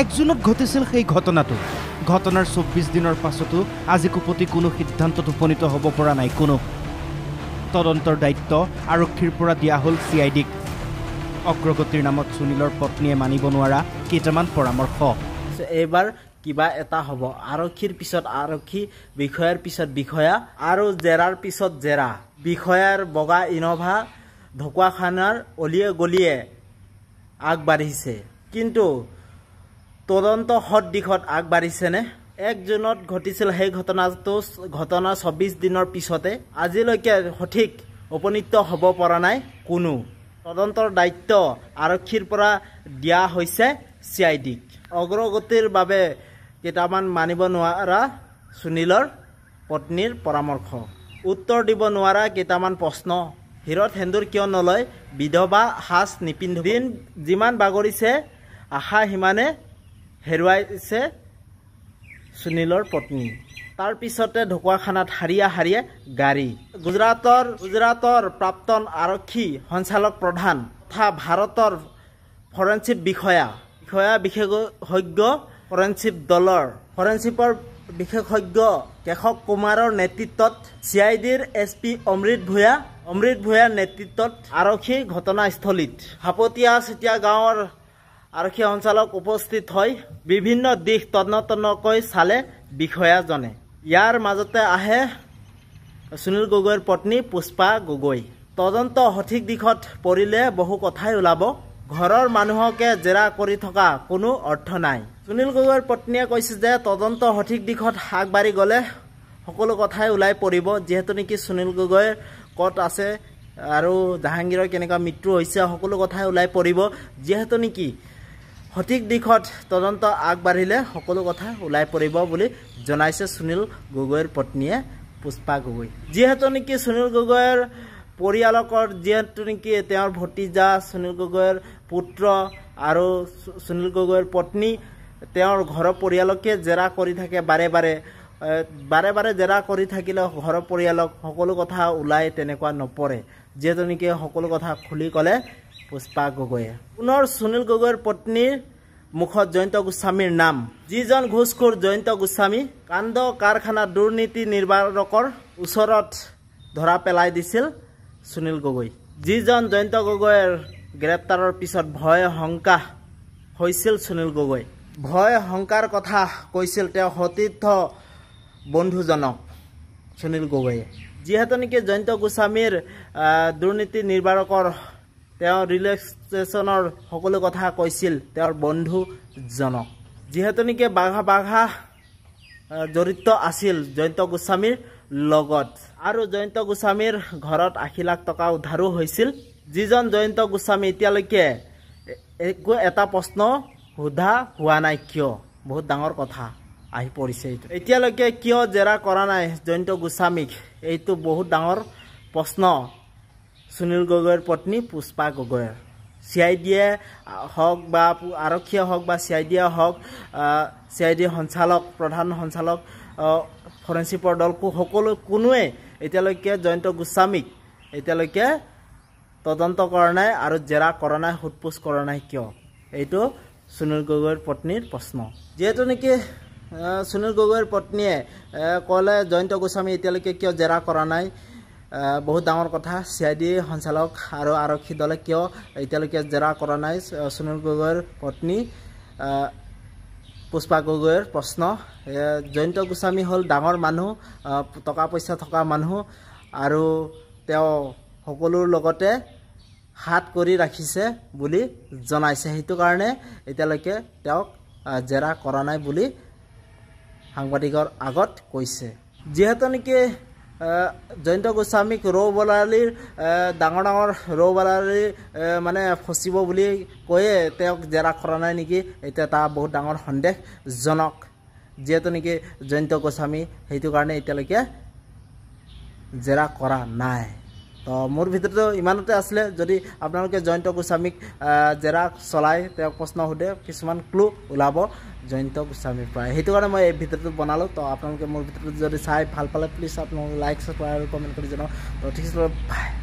এক জুনত ঘটিছিল সেই ঘটনাটো ঘটনাৰ চৌব্বিছ দিনৰ পাছতো আজি প্ৰতি কোনো সিদ্ধান্তত উপনীত হ'ব পৰা নাই কোনো তদন্তৰ দায়িত্ব আৰক্ষীৰ পৰা দিয়া হ'ল চি আই ডিক অগ্ৰগতিৰ নামত সুনীলৰ পত্নীয়ে মানিব নোৱাৰা কেইটামান পৰামৰ্শ এইবাৰ কিবা এটা হ'ব আৰক্ষীৰ পিছত আৰক্ষী বিষয়াৰ পিছত বিষয়া আৰু জেৰাৰ পিছত জেৰা বিষয়াৰ বগা ইন'ভা ঢকুৱাখানাৰ অলিয়ে গলিয়ে আগবাঢ়িছে কিন্তু তদন্ত সৎ দিশত আগবাঢ়িছেনে এক জুনত ঘটিছিল সেই ঘটনাটো ঘটনা চৌব্বিছ দিনৰ পিছতে আজিলৈকে সঠিক উপনীত হ'ব পৰা নাই কোনো তদন্তৰ দায়িত্ব আৰক্ষীৰ পৰা দিয়া হৈছে চি আই ডিক অগ্ৰগতিৰ বাবে কেইটামান মানিব নোৱাৰা সুনীলৰ পত্নীৰ পৰামৰ্শ উত্তৰ দিব নোৱাৰা কেইটামান প্ৰশ্ন হীৰত সেন্দুৰ কিয় নলয় বিধৱা সাজ নিপিন্ধ যিমান বাগৰিছে আশা সিমানে হেৰুৱাইছে সুনীলৰ পত্নী তাৰ পিছতে ঢকুৱাখানাত হাৰিয়া হাৰিয়ে গাড়ী গুজৰাটৰ গুজৰাটৰ প্ৰাপ্তন আৰক্ষী সঞ্চালক প্ৰধান তথা ভাৰতৰ ফৰেনচিপ বিষয়া বিষয়া বিশেষজ্ঞ ফৰেনচিপ দলৰ ফৰেনচিপৰ বিশেষজ্ঞ কেশৱ কুমাৰৰ নেতৃত্বত চি আই ডিৰ এছ পি অমৃত ভূঞা অমৃত ভূঞাৰ নেতৃত্বত আৰক্ষী ঘটনাস্থলীত হাপতীয়া চেতিয়া গাঁৱৰ আৰক্ষী অঞ্চলক উপস্থিত হৈ বিভিন্ন দিশ তন্নতন্নকৈ চালে বিষয়াজনে ইয়াৰ মাজতে আহে সুনীল গগৈৰ পত্নী পুষ্পা গগৈ তদন্ত সঠিক দিশত পৰিলে বহু কথাই ওলাব ঘৰৰ মানুহকে জেৰা কৰি থকা কোনো অৰ্থ নাই সুনীল গগৈৰ পত্নীয়ে কৈছে যে তদন্ত সঠিক দিশত আগবাঢ়ি গ'লে সকলো কথাই ওলাই পৰিব যিহেতু নেকি সুনীল গগৈ ক'ত আছে আৰু জাহাংগীৰৰ কেনেকুৱা মৃত্যু হৈছে সকলো কথাই ওলাই পৰিব যিহেতু নেকি সঠিক দিশত তদন্ত আগবাঢ়িলে সকলো কথা ওলাই পৰিব বুলি জনাইছে সুনীল গগৈৰ পত্নীয়ে পুষ্পা গগৈ যিহেতু নেকি সুনীল গগৈৰ পৰিয়ালকৰ যিহেতু নেকি তেওঁৰ ভতিজা সুনীল গগৈৰ পুত্ৰ আৰু সুনীল গগৈৰ পত্নী তেওঁৰ ঘৰৰ পৰিয়ালকে জেৰা কৰি থাকে বাৰে বাৰে বাৰে বাৰে জেৰা কৰি থাকিলে ঘৰৰ পৰিয়ালক সকলো কথা ওলাই তেনেকুৱা নপৰে যিহেতু নেকি সকলো কথা খুলি ক'লে পুষ্পা গগৈয়ে পুনৰ সুনীল গগৈৰ পত্নীৰ মুখত জয়ন্ত গোস্বামীৰ নাম যিজন ঘোষখোৰ জয়ন্ত গোস্বামী কাণ্ড কাৰখানা দুৰ্নীতি নিৰ্বাৰকৰ ওচৰত ধৰা পেলাই দিছিল সুনীল গগৈ যিজন জয়ন্ত গগৈৰ গ্ৰেপ্তাৰৰ পিছত ভয় শংকা হৈছিল সুনীল গগৈ ভয় শংকাৰ কথা কৈছিল তেওঁ সতীৰ্থ বন্ধুজনক সুনীল গগৈয়ে যিহেতু নেকি জয়ন্ত গোস্বামীৰ দুৰ্নীতি নিৰ্বাৰকৰ তেওঁ ৰিলেক্সেশ্যনৰ সকলো কথা কৈছিল তেওঁৰ বন্ধুজনক যিহেতু নেকি বাঘা বাঘা জড়িত আছিল জয়ন্ত গোস্বামীৰ লগত আৰু জয়ন্ত গোস্বামীৰ ঘৰত আশী লাখ টকা উদ্ধাৰো হৈছিল যিজন জয়ন্ত গোস্বামী এতিয়ালৈকে একো এটা প্ৰশ্ন সোধা হোৱা নাই কিয় বহুত ডাঙৰ কথা আহি পৰিছে এইটো এতিয়ালৈকে কিয় জেৰা কৰা নাই জয়ন্ত গোস্বামীক এইটো বহুত ডাঙৰ প্ৰশ্ন সুনীল গগৈৰ পত্নী পুষ্পা গগৈৰ চি আই ডিয়ে হওক বা আৰক্ষীয়ে হওক বা চি আই ডিয়ে হওক চি আই ডি এ সঞ্চালক প্ৰধান সঞ্চালক ফৰেঞ্চিপৰ দলকো সকলো কোনোৱে এতিয়ালৈকে জয়ন্ত গোস্বামীক এতিয়ালৈকে তদন্ত কৰা নাই আৰু জেৰা কৰা নাই সোধ সোধপোছ কৰা নাই কিয় এইটো সুনীল গগৈৰ পত্নীৰ প্ৰশ্ন যিহেতু নেকি সুনীল গগৈৰ পত্নীয়ে ক'লে জয়ন্ত গোস্বামী এতিয়ালৈকে কিয় জেৰা কৰা নাই বহুত ডাঙৰ কথা চি আই ডি সঞ্চালক আৰু আৰক্ষী দলে কিয় এতিয়ালৈকে জেৰা কৰা নাই সুনীল গগৈৰ পত্নী পুষ্পা গগৈৰ প্ৰশ্ন জয়ন্ত গোস্বামী হ'ল ডাঙৰ মানুহ টকা পইচা থকা মানুহ আৰু তেওঁ সকলোৰ লগতে হাত কৰি ৰাখিছে বুলি জনাইছে সেইটো কাৰণে এতিয়ালৈকে তেওঁক জেৰা কৰা নাই বুলি সাংবাদিকৰ আগত কৈছে যিহেতু নেকি জয়ন্ত গোস্বামীক ৰৌ বলালীৰ ডাঙৰ ডাঙৰ ৰৌ বলালী মানে ফচিব বুলি কৈয়ে তেওঁক জেৰা কৰা নাই নেকি এতিয়া তাৰ বহুত ডাঙৰ সন্দেহজনক যিহেতু নেকি জয়ন্ত গোস্বামী সেইটো কাৰণে এতিয়ালৈকে জেৰা কৰা নাই তো মোৰ ভিতৰতো ইমানতে আছিলে যদি আপোনালোকে জয়ন্ত গোস্বামীক জেৰা চলাই তেওঁক প্ৰশ্ন সোধে কিছুমান ক্লু ওলাব জয়ন্ত গোস্বামীৰ পৰা সেইটো কাৰণে মই এই ভিডিঅ'টো বনালোঁ তো আপোনালোকে মোৰ ভিতৰত যদি চাই ভাল পালে প্লিজ আপোনালোকে লাইক ছাবস্ক্ৰাইব আৰু কমেণ্ট কৰি জনাওক তো ঠিক আছে বাই